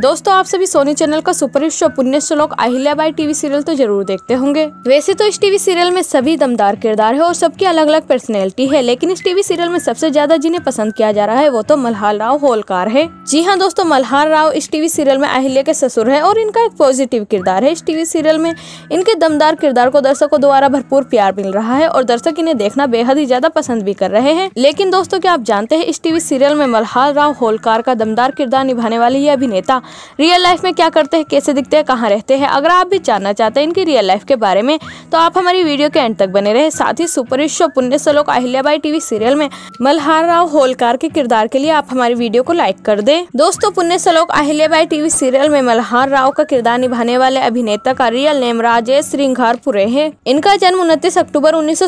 दोस्तों आप सभी सोनी चैनल का superhit show Punya Shlok Ahilyabai TV serial तो जरूर देखते होंगे वैसे तो इस टीवी सीरियल में सभी दमदार किरदार है और सबकी अलग अलग पर्सनैलिटी है लेकिन इस टीवी सीरियल में सबसे ज्यादा जिन्हें पसंद किया जा रहा है वो तो मल्हार राव होलकार है जी हाँ दोस्तों मल्हार राव इस टीवी सीरियल में अहिल्या के ससुर है और इनका एक पॉजिटिव किरदार है इस टीवी सीरियल में इनके दमदार किरदार को दर्शकों द्वारा भरपूर प्यार मिल रहा है और दर्शक इन्हें देखना बेहद ही ज्यादा पसंद भी कर रहे हैं लेकिन दोस्तों क्या आप जानते हैं इस टीवी सीरियल में मल्हार राव होलकार का दमदार किरदार निभाने वाले ये अभिनेता रियल लाइफ में क्या करते हैं कैसे दिखते हैं कहाँ रहते हैं अगर आप भी जानना चाहते हैं इनकी रियल लाइफ के बारे में तो आप हमारी वीडियो के एंड तक बने रहे साथ ही सुपरहिट शो पुण्य सलोक अहिल्याबाई टीवी सीरियल में मल्हार राव होलकार के किरदार के लिए आप हमारी वीडियो को लाइक कर दे दोस्तों पुण्य सलोक अहिल्याबाई टीवी सीरियल में मल्हार राव का किरदार निभाने वाले अभिनेता का रियल नेम राजेश श्रृंगारपुरे है इनका जन्म उनतीस अक्टूबर उन्नीस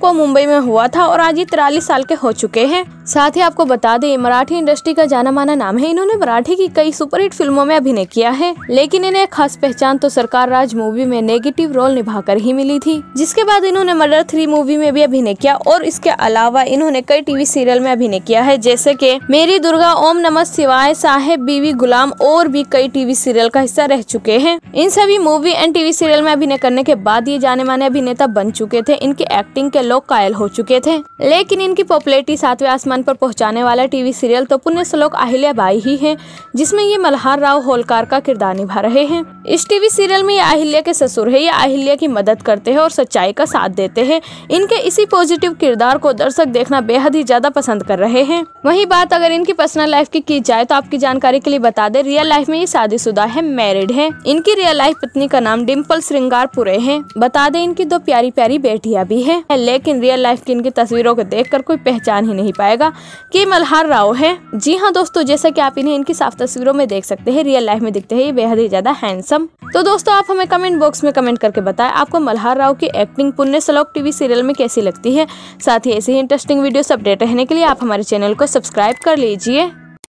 को मुंबई में हुआ था और आज ये तिरालीस साल के हो चुके हैं साथ ही आपको बता दें मराठी इंडस्ट्री का जाना माना नाम है इन्होंने मराठी की कई सुपर हिट फिल्मों में अभिनय किया है लेकिन इन्हें खास पहचान तो सरकार राज मूवी में नेगेटिव रोल निभाकर ही मिली थी जिसके बाद इन्होंने मर्डर थ्री मूवी में भी अभिनय किया और इसके अलावा इन्होंने कई टीवी सीरियल में अभिनय किया है जैसे की मेरी दुर्गा ओम नमस् सिवाय साहेब बीवी गुलाम और भी कई टीवी सीरियल का हिस्सा रह चुके हैं इन सभी मूवी एंड टीवी सीरियल में अभिनय करने के बाद ये जाने माने अभिनेता बन चुके थे इनकी एक्टिंग के लोग कायल हो चुके थे लेकिन इनकी पॉपुलरिटी सातवें आसमान पर पहुंचाने वाला टीवी सीरियल तो पुण्य श्लोक अहिल्या बाई ही है जिसमें ये मल्हा जवाहर राव होलकार का किरदार निभा रहे हैं इस टीवी सीरियल में ये अहिल्या के ससुर है ये अहिल्या की मदद करते हैं और सच्चाई का साथ देते हैं इनके इसी पॉजिटिव किरदार को दर्शक देखना बेहद ही ज्यादा पसंद कर रहे हैं वही बात अगर इनकी पर्सनल लाइफ की की जाए तो आपकी जानकारी के लिए बता दे रियल लाइफ में ये शादीशुदा है मैरिड है इनकी रियल लाइफ पत्नी का नाम डिम्पल श्रृंगारपुरे है बता दे इनकी दो प्यारी प्यारी बेटिया भी है लेकिन रियल लाइफ की इनकी तस्वीरों को देख कोई पहचान ही नहीं पाएगा की मल्हार राव है जी हाँ दोस्तों जैसा की आप इन्हें इनकी साफ तस्वीरों में देख सकते हैं रियल लाइफ में दिखते हैं ये बेहद ही ज्यादा हैंडसम तो दोस्तों आप हमें कमेंट बॉक्स में कमेंट करके बताएं आपको मल्हार राव की एक्टिंग पुण्य सलोक टीवी सीरियल में कैसी लगती है साथ ही ऐसे ही इंटरेस्टिंग वीडियो अपडेट रहने के लिए आप हमारे चैनल को सब्सक्राइब कर लीजिए